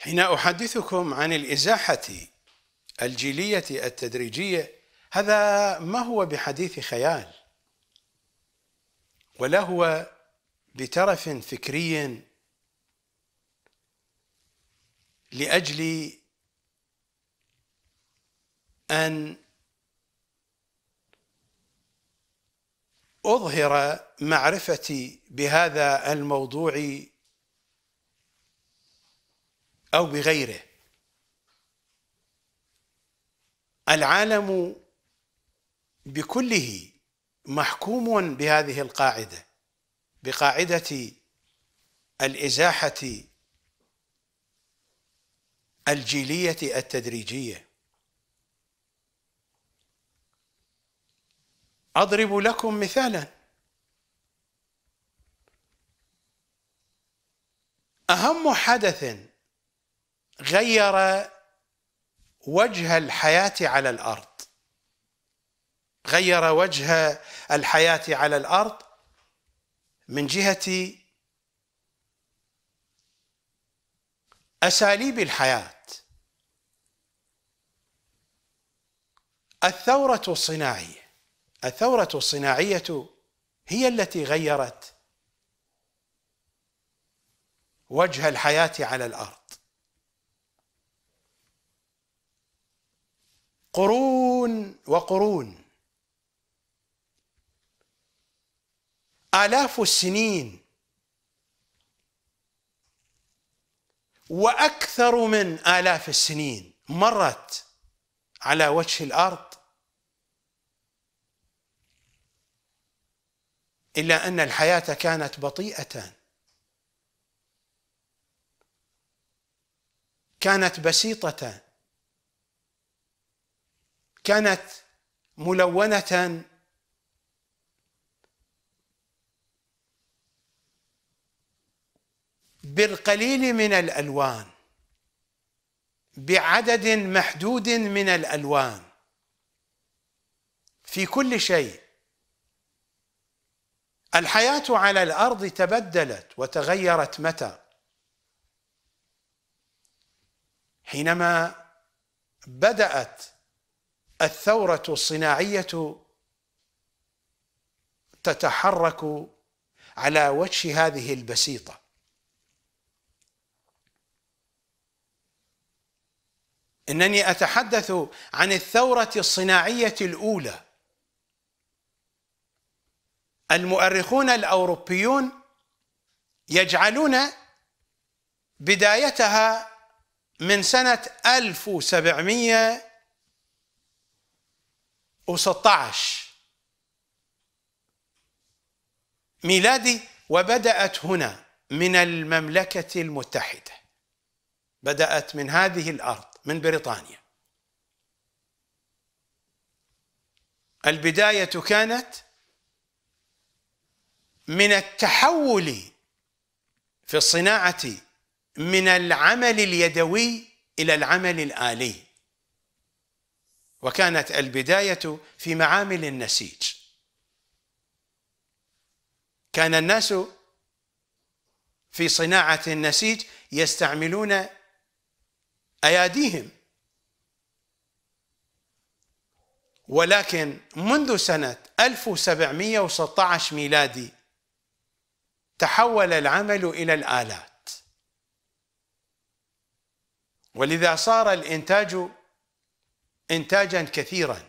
حين احدثكم عن الازاحه الجيليه التدريجيه هذا ما هو بحديث خيال ولا هو بترف فكري لاجل ان اظهر معرفتي بهذا الموضوع أو بغيره العالم بكله محكوم بهذه القاعدة بقاعدة الإزاحة الجيلية التدريجية أضرب لكم مثالا أهم حدث غير وجه الحياه على الارض غير وجه الحياه على الارض من جهه اساليب الحياه الثوره الصناعيه الثوره الصناعيه هي التي غيرت وجه الحياه على الارض قرون وقرون آلاف السنين وأكثر من آلاف السنين مرت على وجه الأرض إلا أن الحياة كانت بطيئة كانت بسيطة كانت ملونة بالقليل من الألوان بعدد محدود من الألوان في كل شيء الحياة على الأرض تبدلت وتغيرت متى حينما بدأت الثورة الصناعية تتحرك على وجه هذه البسيطة إنني أتحدث عن الثورة الصناعية الأولى المؤرخون الأوروبيون يجعلون بدايتها من سنة 1700 و16 ميلادي وبدأت هنا من المملكة المتحدة بدأت من هذه الأرض من بريطانيا البداية كانت من التحول في الصناعة من العمل اليدوي إلى العمل الآلي وكانت البداية في معامل النسيج كان الناس في صناعة النسيج يستعملون أياديهم ولكن منذ سنة 1716 ميلادي تحول العمل إلى الآلات ولذا صار الإنتاج إنتاجا كثيرا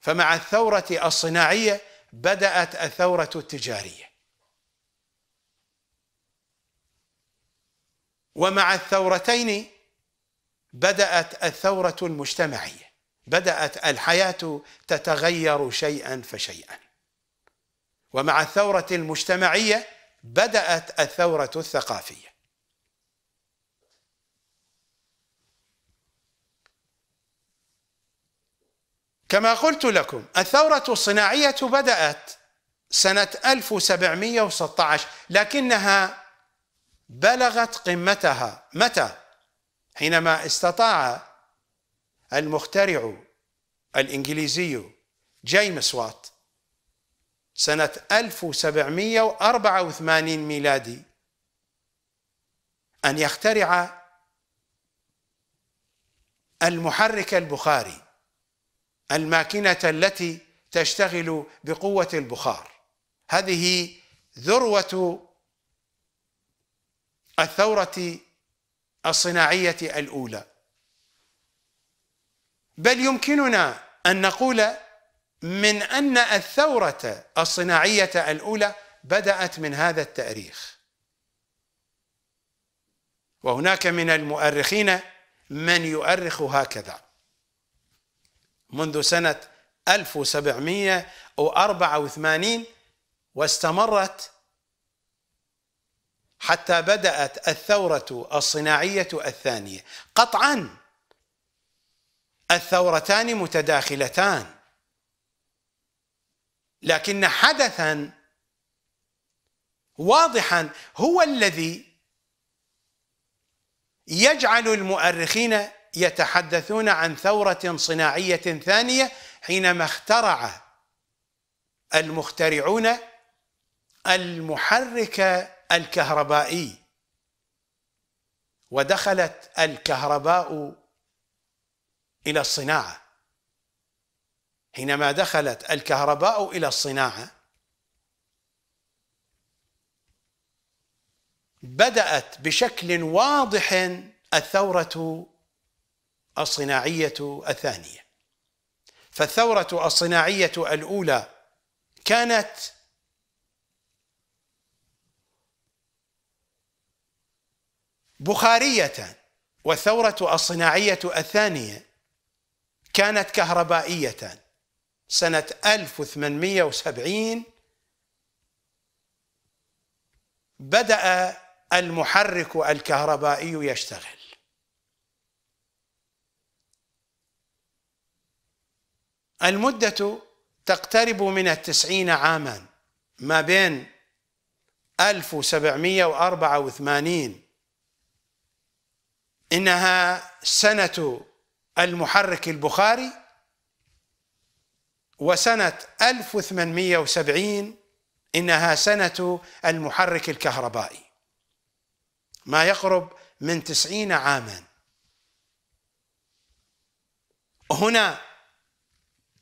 فمع الثورة الصناعية بدأت الثورة التجارية ومع الثورتين بدأت الثورة المجتمعية بدأت الحياة تتغير شيئا فشيئا ومع الثورة المجتمعية بدأت الثورة الثقافية كما قلت لكم الثورة الصناعية بدأت سنة 1716 لكنها بلغت قمتها متى؟ حينما استطاع المخترع الإنجليزي جيمس وات سنة 1784 ميلادي أن يخترع المحرك البخاري الماكنة التي تشتغل بقوة البخار هذه ذروة الثورة الصناعية الأولى بل يمكننا أن نقول من أن الثورة الصناعية الأولى بدأت من هذا التاريخ وهناك من المؤرخين من يؤرخ هكذا منذ سنة 1784 واستمرت حتى بدأت الثورة الصناعية الثانية قطعا الثورتان متداخلتان لكن حدثا واضحا هو الذي يجعل المؤرخين يتحدثون عن ثورة صناعية ثانية حينما اخترع المخترعون المحرك الكهربائي ودخلت الكهرباء الى الصناعه حينما دخلت الكهرباء الى الصناعه بدات بشكل واضح الثوره الصناعية الثانية فالثورة الصناعية الأولى كانت بخارية والثورة الصناعية الثانية كانت كهربائية سنة 1870 بدأ المحرك الكهربائي يشتغل المدة تقترب من التسعين عاما ما بين 1784 إنها سنة المحرك البخاري وسنة 1870 إنها سنة المحرك الكهربائي ما يقرب من تسعين عاما هنا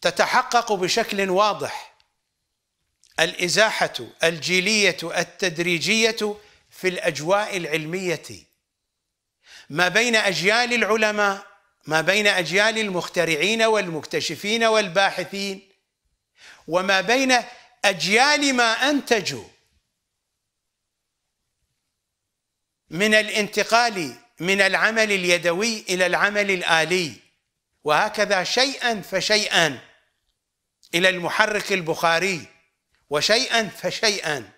تتحقق بشكل واضح الازاحه الجيليه التدريجيه في الاجواء العلميه ما بين اجيال العلماء ما بين اجيال المخترعين والمكتشفين والباحثين وما بين اجيال ما انتجوا من الانتقال من العمل اليدوي الى العمل الالي وهكذا شيئا فشيئا الى المحرك البخاري وشيئا فشيئا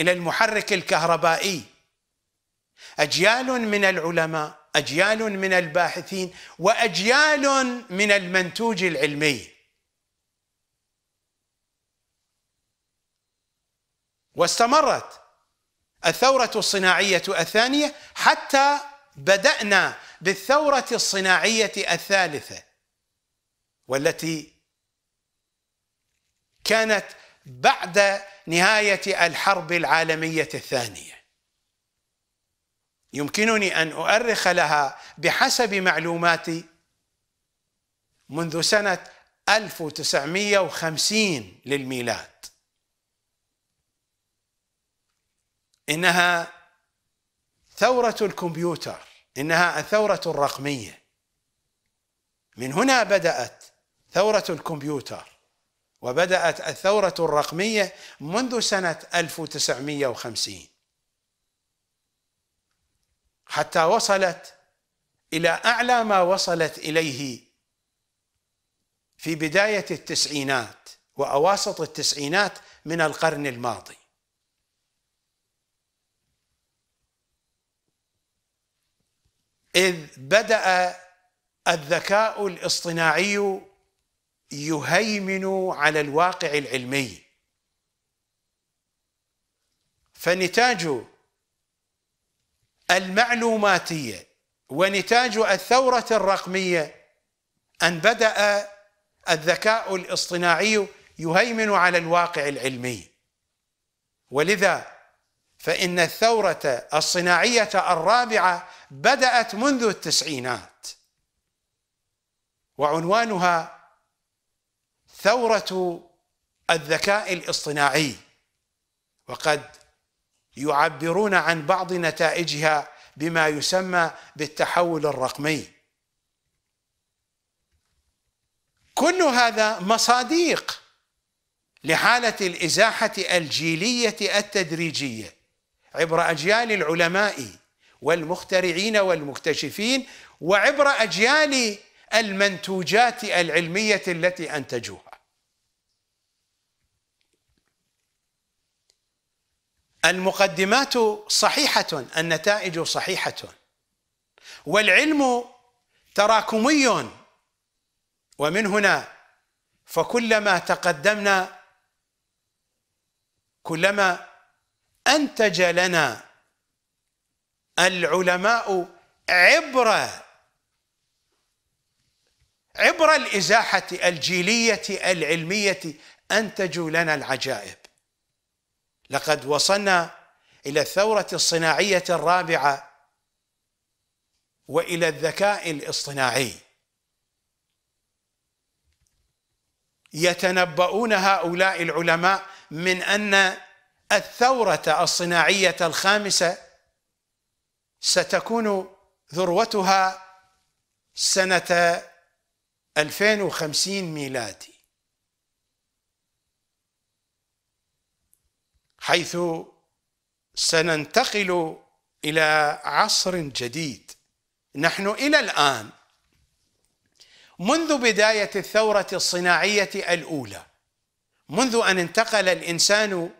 الى المحرك الكهربائي اجيال من العلماء اجيال من الباحثين واجيال من المنتوج العلمي واستمرت الثوره الصناعيه الثانيه حتى بدانا بالثورة الصناعية الثالثة والتي كانت بعد نهاية الحرب العالمية الثانية يمكنني أن أؤرخ لها بحسب معلوماتي منذ سنة 1950 للميلاد إنها ثورة الكمبيوتر إنها الثورة الرقمية من هنا بدأت ثورة الكمبيوتر وبدأت الثورة الرقمية منذ سنة 1950 حتى وصلت إلى أعلى ما وصلت إليه في بداية التسعينات وأواسط التسعينات من القرن الماضي إذ بدأ الذكاء الاصطناعي يهيمن على الواقع العلمي فنتاج المعلوماتيه ونتاج الثوره الرقميه ان بدا الذكاء الاصطناعي يهيمن على الواقع العلمي ولذا فان الثوره الصناعيه الرابعه بدأت منذ التسعينات وعنوانها ثورة الذكاء الاصطناعي وقد يعبرون عن بعض نتائجها بما يسمى بالتحول الرقمي كل هذا مصاديق لحالة الإزاحة الجيلية التدريجية عبر أجيال العلماء والمخترعين والمكتشفين وعبر أجيال المنتوجات العلمية التي أنتجوها المقدمات صحيحة النتائج صحيحة والعلم تراكمي ومن هنا فكلما تقدمنا كلما أنتج لنا العلماء عبرة عبر الإزاحة الجيلية العلمية أنتجوا لنا العجائب لقد وصلنا إلى الثورة الصناعية الرابعة وإلى الذكاء الاصطناعي يتنبؤون هؤلاء العلماء من أن الثورة الصناعية الخامسة ستكون ذروتها سنة 2050 ميلادي حيث سننتقل إلى عصر جديد نحن إلى الآن منذ بداية الثورة الصناعية الأولى منذ أن انتقل الإنسان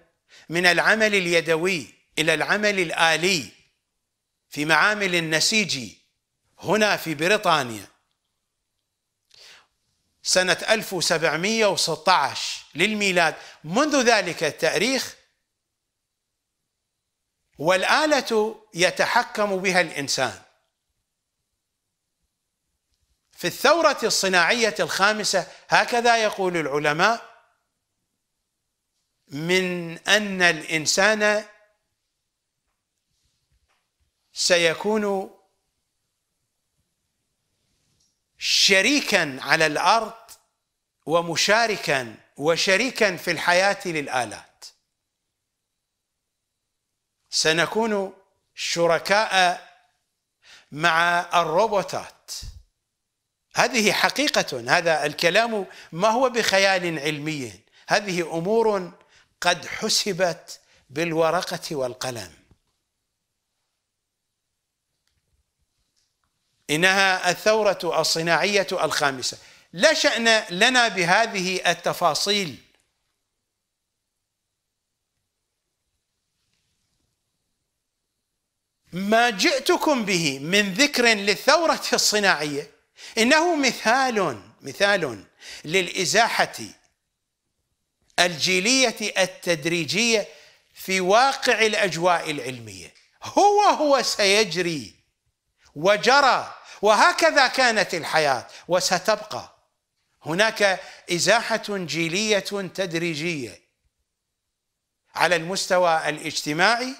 من العمل اليدوي إلى العمل الآلي في معامل النسيج هنا في بريطانيا سنة 1716 للميلاد منذ ذلك التاريخ والآلة يتحكم بها الإنسان في الثورة الصناعية الخامسة هكذا يقول العلماء من أن الإنسان سيكون شريكا على الارض ومشاركا وشريكا في الحياه للالات سنكون شركاء مع الروبوتات هذه حقيقه هذا الكلام ما هو بخيال علمي هذه امور قد حسبت بالورقه والقلم إنها الثورة الصناعية الخامسة لا شأن لنا بهذه التفاصيل ما جئتكم به من ذكر للثورة الصناعية إنه مثال مثال للإزاحة الجيلية التدريجية في واقع الأجواء العلمية هو هو سيجري وجرى وهكذا كانت الحياه وستبقى هناك ازاحه جيليه تدريجيه على المستوى الاجتماعي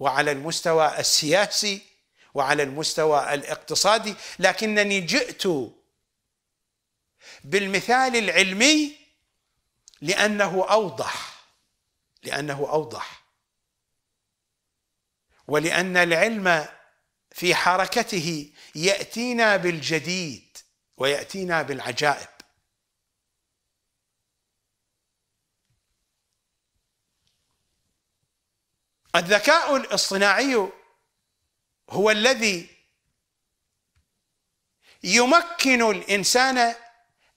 وعلى المستوى السياسي وعلى المستوى الاقتصادي لكنني جئت بالمثال العلمي لانه اوضح لانه اوضح ولان العلم في حركته ياتينا بالجديد وياتينا بالعجائب الذكاء الاصطناعي هو الذي يمكن الانسان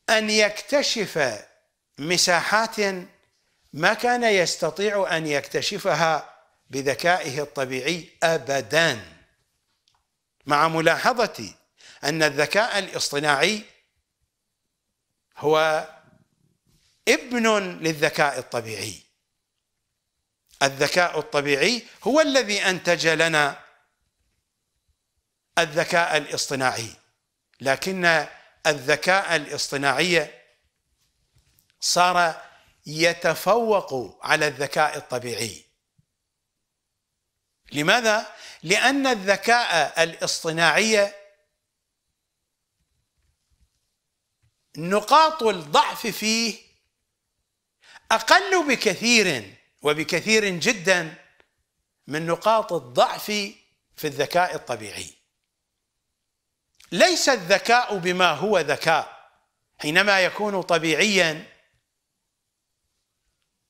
ان يكتشف مساحات ما كان يستطيع ان يكتشفها بذكائه الطبيعي ابدا مع ملاحظتي أن الذكاء الاصطناعي هو ابن للذكاء الطبيعي الذكاء الطبيعي هو الذي أنتج لنا الذكاء الاصطناعي لكن الذكاء الاصطناعي صار يتفوق على الذكاء الطبيعي لماذا؟ لأن الذكاء الاصطناعي نقاط الضعف فيه أقل بكثير وبكثير جدا من نقاط الضعف في الذكاء الطبيعي ليس الذكاء بما هو ذكاء حينما يكون طبيعيا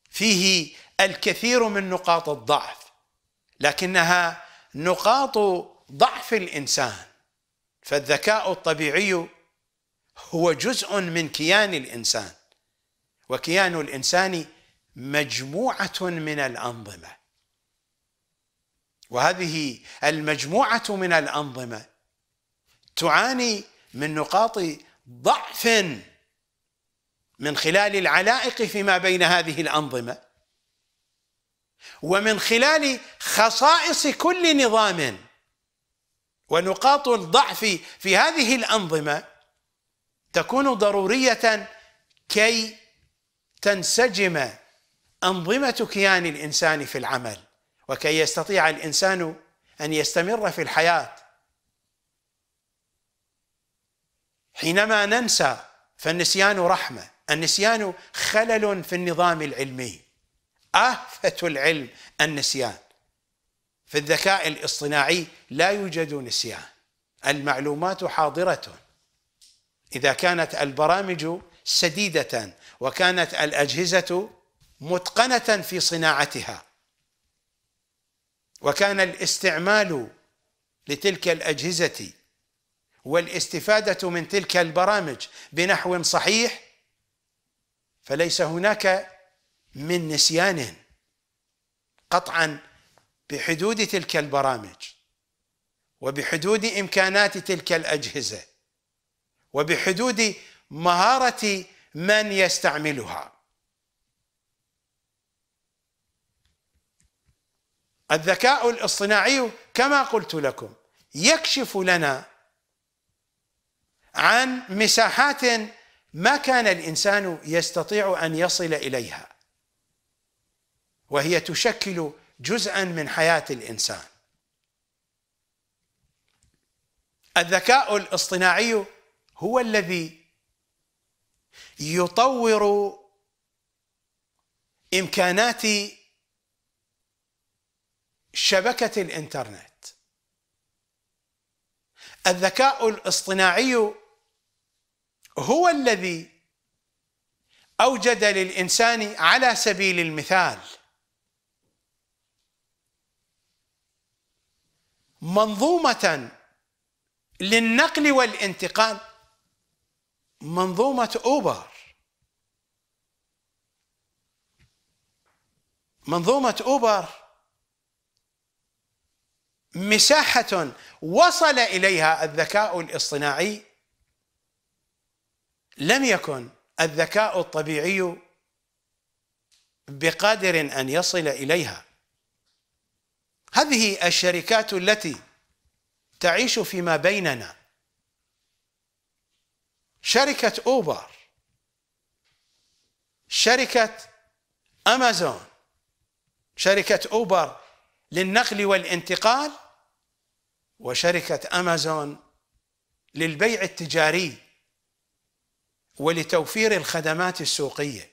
فيه الكثير من نقاط الضعف لكنها نقاط ضعف الانسان فالذكاء الطبيعي هو جزء من كيان الانسان وكيان الانسان مجموعه من الانظمه وهذه المجموعه من الانظمه تعاني من نقاط ضعف من خلال العلائق فيما بين هذه الانظمه ومن خلال خصائص كل نظام ونقاط الضعف في هذه الأنظمة تكون ضرورية كي تنسجم أنظمة كيان الإنسان في العمل وكي يستطيع الإنسان أن يستمر في الحياة حينما ننسى فالنسيان رحمة النسيان خلل في النظام العلمي آفة العلم النسيان في الذكاء الاصطناعي لا يوجد نسيان المعلومات حاضرة إذا كانت البرامج سديدة وكانت الأجهزة متقنة في صناعتها وكان الاستعمال لتلك الأجهزة والاستفادة من تلك البرامج بنحو صحيح فليس هناك من نسيانهم قطعا بحدود تلك البرامج وبحدود إمكانات تلك الأجهزة وبحدود مهارة من يستعملها الذكاء الاصطناعي كما قلت لكم يكشف لنا عن مساحات ما كان الانسان يستطيع ان يصل اليها وهي تشكل جزءا من حياه الانسان الذكاء الاصطناعي هو الذي يطور امكانات شبكه الانترنت الذكاء الاصطناعي هو الذي اوجد للانسان على سبيل المثال منظومة للنقل والانتقال منظومة أوبر منظومة أوبر مساحة وصل إليها الذكاء الاصطناعي لم يكن الذكاء الطبيعي بقادر أن يصل إليها هذه الشركات التي تعيش فيما بيننا شركة أوبر شركة أمازون شركة أوبر للنقل والانتقال وشركة أمازون للبيع التجاري ولتوفير الخدمات السوقية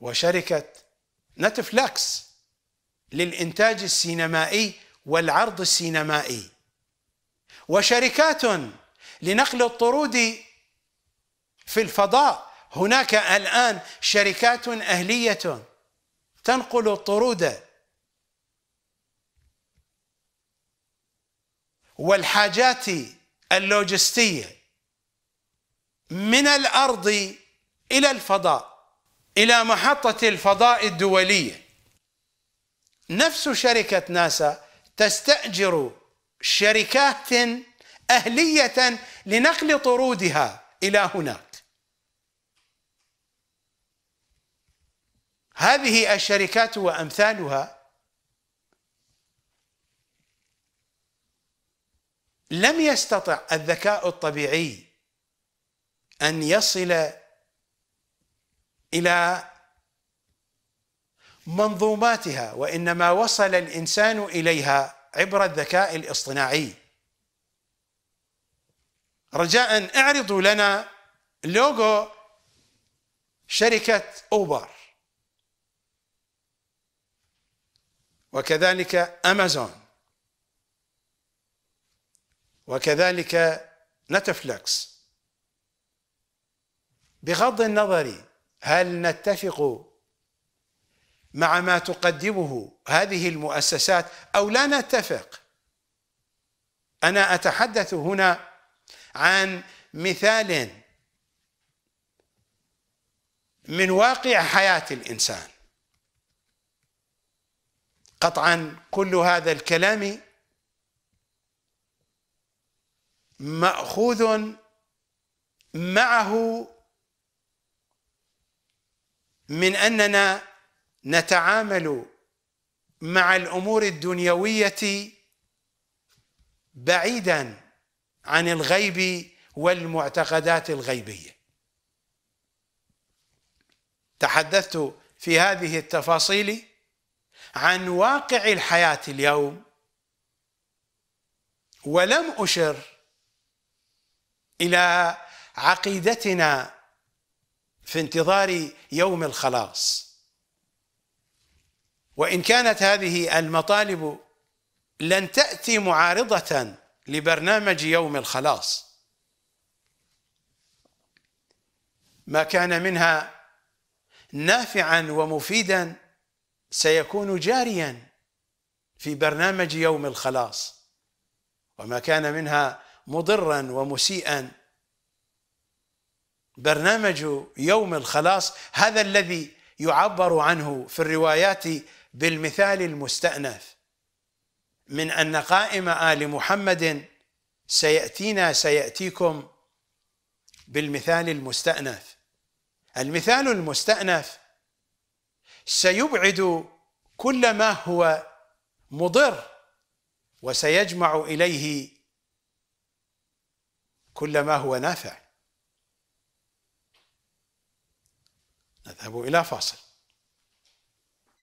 وشركة نتفلكس للإنتاج السينمائي والعرض السينمائي وشركات لنقل الطرود في الفضاء هناك الآن شركات أهلية تنقل الطرود والحاجات اللوجستية من الأرض إلى الفضاء إلى محطة الفضاء الدولية نفس شركة ناسا تستأجر شركات أهلية لنقل طرودها إلى هناك هذه الشركات وأمثالها لم يستطع الذكاء الطبيعي أن يصل إلى منظوماتها وانما وصل الانسان اليها عبر الذكاء الاصطناعي رجاء اعرضوا لنا لوجو شركه اوبر وكذلك امازون وكذلك نتفلكس بغض النظر هل نتفق مع ما تقدمه هذه المؤسسات او لا نتفق انا اتحدث هنا عن مثال من واقع حياه الانسان قطعا كل هذا الكلام ماخوذ معه من اننا نتعامل مع الامور الدنيويه بعيدا عن الغيب والمعتقدات الغيبيه تحدثت في هذه التفاصيل عن واقع الحياه اليوم ولم اشر الى عقيدتنا في انتظار يوم الخلاص وان كانت هذه المطالب لن تاتي معارضه لبرنامج يوم الخلاص ما كان منها نافعا ومفيدا سيكون جاريا في برنامج يوم الخلاص وما كان منها مضرا ومسيئا برنامج يوم الخلاص هذا الذي يعبر عنه في الروايات بالمثال المستأنف من أن قائم آل محمد سيأتينا سيأتيكم بالمثال المستأنف المثال المستأنف سيبعد كل ما هو مضر وسيجمع إليه كل ما هو نافع نذهب إلى فاصل